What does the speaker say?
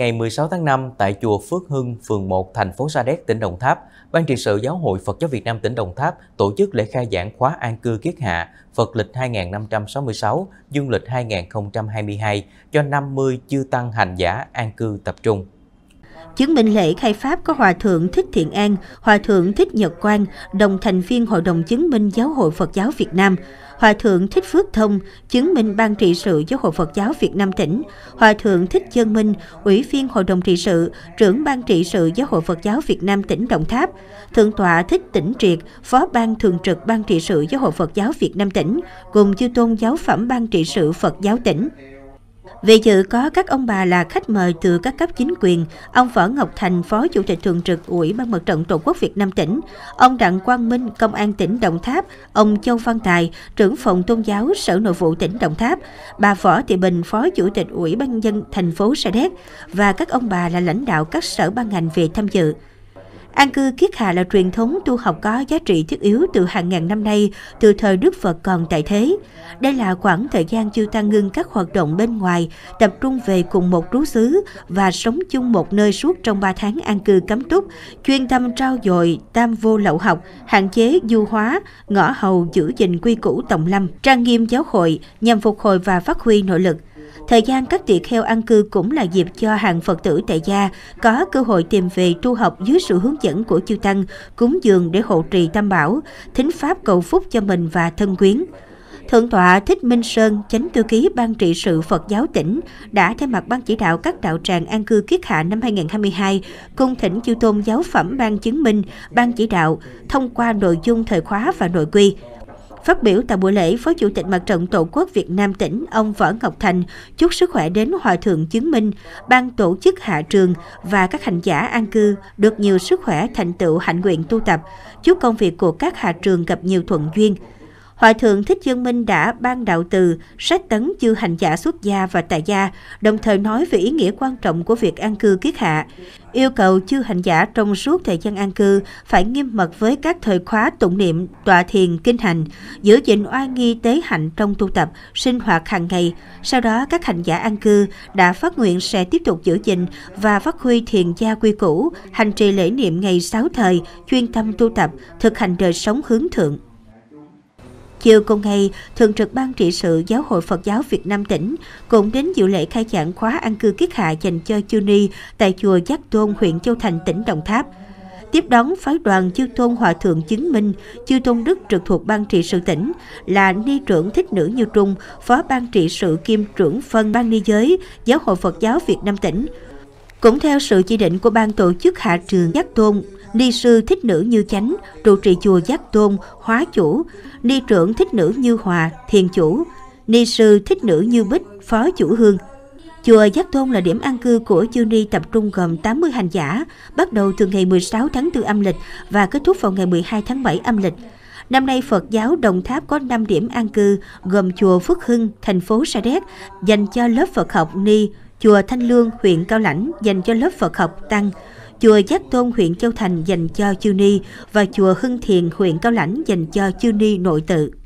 Ngày 16 tháng 5, tại chùa Phước Hưng, phường 1, thành phố Sa Đéc, tỉnh Đồng Tháp, Ban trị sự Giáo hội Phật giáo Việt Nam tỉnh Đồng Tháp tổ chức lễ khai giảng khóa an cư kiết hạ Phật lịch 2566, dương lịch 2022 cho 50 chư tăng hành giả an cư tập trung. Chứng minh lễ khai pháp có Hòa Thượng Thích Thiện An, Hòa Thượng Thích Nhật Quang, đồng thành viên Hội đồng Chứng minh Giáo hội Phật giáo Việt Nam, Hòa thượng Thích Phước Thông, chứng minh Ban trị sự Giáo hội Phật giáo Việt Nam tỉnh, Hòa thượng Thích Dân Minh, Ủy viên Hội đồng trị sự, trưởng Ban trị sự Giáo hội Phật giáo Việt Nam tỉnh Đồng Tháp, Thượng tọa Thích Tỉnh Triệt, Phó Ban thường trực Ban trị sự Giáo hội Phật giáo Việt Nam tỉnh, cùng chư tôn giáo phẩm Ban trị sự Phật giáo tỉnh. Về dự có các ông bà là khách mời từ các cấp chính quyền, ông võ Ngọc Thành, Phó Chủ tịch Thường trực Ủy ban Mặt trận Tổ quốc Việt Nam tỉnh, ông Đặng Quang Minh, Công an tỉnh Đồng Tháp, ông Châu Văn Tài, trưởng phòng tôn giáo Sở Nội vụ tỉnh Đồng Tháp, bà Võ Thị Bình, Phó Chủ tịch Ủy ban nhân dân thành phố Sa Đéc và các ông bà là lãnh đạo các sở ban ngành về tham dự. An cư kiết hạ là truyền thống tu học có giá trị thiết yếu từ hàng ngàn năm nay, từ thời Đức Phật còn tại thế. Đây là khoảng thời gian chưa ta ngưng các hoạt động bên ngoài, tập trung về cùng một trú xứ và sống chung một nơi suốt trong 3 tháng an cư cấm túc, chuyên tâm trao dồi tam vô lậu học, hạn chế du hóa, ngõ hầu giữ gìn quy củ tổng lâm, trang nghiêm giáo hội nhằm phục hồi và phát huy nội lực Thời gian các tỳ kheo ăn cư cũng là dịp cho hàng Phật tử tại gia có cơ hội tìm về tu học dưới sự hướng dẫn của chư Tăng, cúng dường để hộ trì tam bảo, thính Pháp cầu phúc cho mình và thân quyến. Thượng tọa Thích Minh Sơn, chánh thư ký Ban trị sự Phật giáo tỉnh, đã thay mặt Ban chỉ đạo các đạo tràng an cư kiết hạ năm 2022, cung thỉnh chư tôn giáo phẩm Ban chứng minh, Ban chỉ đạo, thông qua nội dung thời khóa và nội quy. Phát biểu tại buổi lễ, Phó Chủ tịch Mặt trận Tổ quốc Việt Nam tỉnh, ông Võ Ngọc Thành chúc sức khỏe đến Hòa Thượng Chứng Minh, ban tổ chức Hạ Trường và các hành giả an cư được nhiều sức khỏe thành tựu hạnh nguyện tu tập. Chúc công việc của các Hạ Trường gặp nhiều thuận duyên. Hòa thượng Thích Dương Minh đã ban đạo từ, sách tấn chư hành giả xuất gia và tại gia, đồng thời nói về ý nghĩa quan trọng của việc an cư kiết hạ. Yêu cầu chư hành giả trong suốt thời gian an cư phải nghiêm mật với các thời khóa tụng niệm, tọa thiền, kinh hành, giữ gìn oai nghi tế hạnh trong tu tập, sinh hoạt hàng ngày. Sau đó, các hành giả an cư đã phát nguyện sẽ tiếp tục giữ gìn và phát huy thiền gia quy củ, hành trì lễ niệm ngày sáu thời, chuyên tâm tu tập, thực hành đời sống hướng thượng. Chiều cùng ngày, Thường trực Ban trị sự Giáo hội Phật giáo Việt Nam tỉnh cũng đến dự lễ khai giảng khóa an cư kiết hạ dành cho chư ni tại chùa Giác Tôn, huyện Châu Thành, tỉnh Đồng Tháp. Tiếp đón phái đoàn chư tôn hòa thượng chứng minh, chư tôn đức trực thuộc ban trị sự tỉnh là ni trưởng thích nữ Như Trung, phó ban trị sự kiêm trưởng phân ban ni giới, giáo hội Phật giáo Việt Nam tỉnh, cũng theo sự chỉ định của ban tổ chức Hạ trường Giác Tôn, Ni sư thích nữ như chánh, trụ trì chùa Giác Tôn, hóa chủ, Ni trưởng thích nữ như hòa, thiền chủ, Ni sư thích nữ như bích, phó chủ hương. Chùa Giác Tôn là điểm an cư của chư ni tập trung gồm 80 hành giả, bắt đầu từ ngày 16 tháng 4 âm lịch và kết thúc vào ngày 12 tháng 7 âm lịch. Năm nay Phật giáo Đồng Tháp có 5 điểm an cư gồm chùa Phước Hưng, thành phố Sa Đéc dành cho lớp Phật học Ni, chùa Thanh Lương, huyện Cao Lãnh dành cho lớp Phật học Tăng, chùa Giác Tôn, huyện Châu Thành dành cho Chư Ni và chùa Hưng Thiền, huyện Cao Lãnh dành cho Chư Ni nội tự.